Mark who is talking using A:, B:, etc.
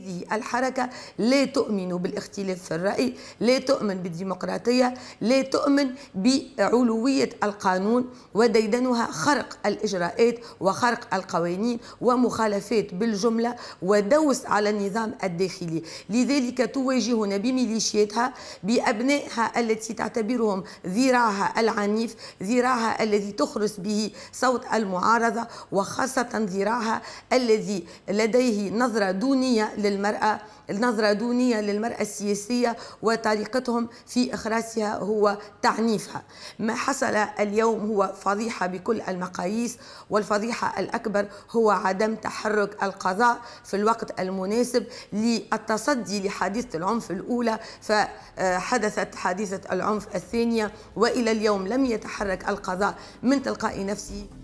A: هذه الحركة لا تؤمن بالاختلاف في الرأي لا تؤمن بالديمقراطية لا تؤمن بعلوية القانون وديدنها خرق الإجراءات وخرق القوانين ومخالفات بالجملة ودوس على النظام الداخلي لذلك تواجهنا بميليشياتها بأبنائها التي تعتبرهم ذراعها العنيف ذراعها الذي تخرس به صوت المعارضة وخاصة ذراعها الذي لديه نظرة دونية للمرأة النظرة دونية للمرأة السياسية وطريقتهم في إخراجها هو تعنيفها ما حصل اليوم هو فضيحة بكل المقاييس والفضيحة الأكبر هو عدم تحرك القضاء في الوقت المناسب للتصدي لحادثة العنف الأولى فحدثت حادثة العنف الثانية وإلى اليوم لم يتحرك القضاء من تلقاء نفسه